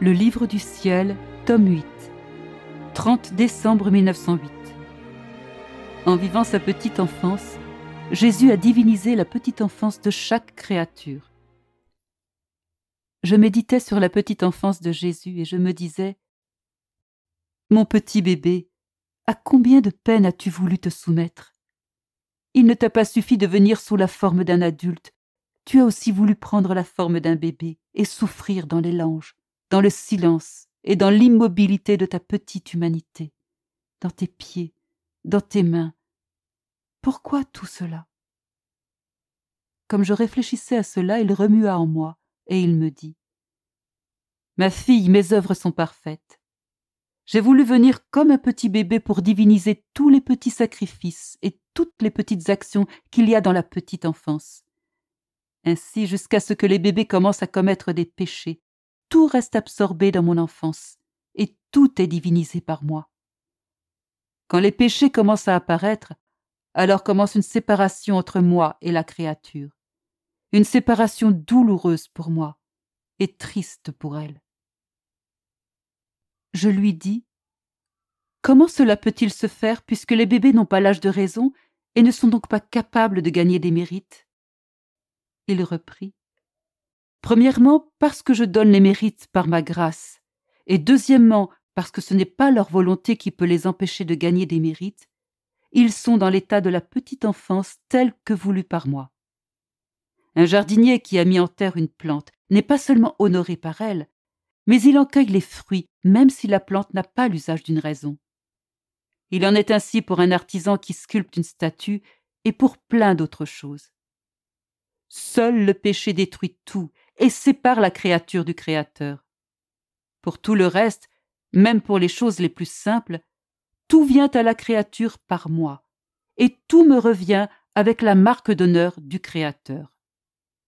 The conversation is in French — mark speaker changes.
Speaker 1: Le Livre du Ciel, tome 8, 30 décembre 1908. En vivant sa petite enfance, Jésus a divinisé la petite enfance de chaque créature. Je méditais sur la petite enfance de Jésus et je me disais Mon petit bébé, à combien de peines as-tu voulu te soumettre Il ne t'a pas suffi de venir sous la forme d'un adulte, tu as aussi voulu prendre la forme d'un bébé et souffrir dans les langes dans le silence et dans l'immobilité de ta petite humanité, dans tes pieds, dans tes mains. Pourquoi tout cela Comme je réfléchissais à cela, il remua en moi, et il me dit Ma fille, mes œuvres sont parfaites. J'ai voulu venir comme un petit bébé pour diviniser tous les petits sacrifices et toutes les petites actions qu'il y a dans la petite enfance. Ainsi, jusqu'à ce que les bébés commencent à commettre des péchés, tout reste absorbé dans mon enfance, et tout est divinisé par moi. Quand les péchés commencent à apparaître, alors commence une séparation entre moi et la créature, une séparation douloureuse pour moi et triste pour elle. Je lui dis Comment cela peut-il se faire puisque les bébés n'ont pas l'âge de raison et ne sont donc pas capables de gagner des mérites Il reprit Premièrement, parce que je donne les mérites par ma grâce, et deuxièmement, parce que ce n'est pas leur volonté qui peut les empêcher de gagner des mérites, ils sont dans l'état de la petite enfance tel que voulu par moi. Un jardinier qui a mis en terre une plante n'est pas seulement honoré par elle, mais il en cueille les fruits, même si la plante n'a pas l'usage d'une raison. Il en est ainsi pour un artisan qui sculpte une statue et pour plein d'autres choses. Seul le péché détruit tout et sépare la créature du Créateur. Pour tout le reste, même pour les choses les plus simples, tout vient à la créature par moi, et tout me revient avec la marque d'honneur du Créateur.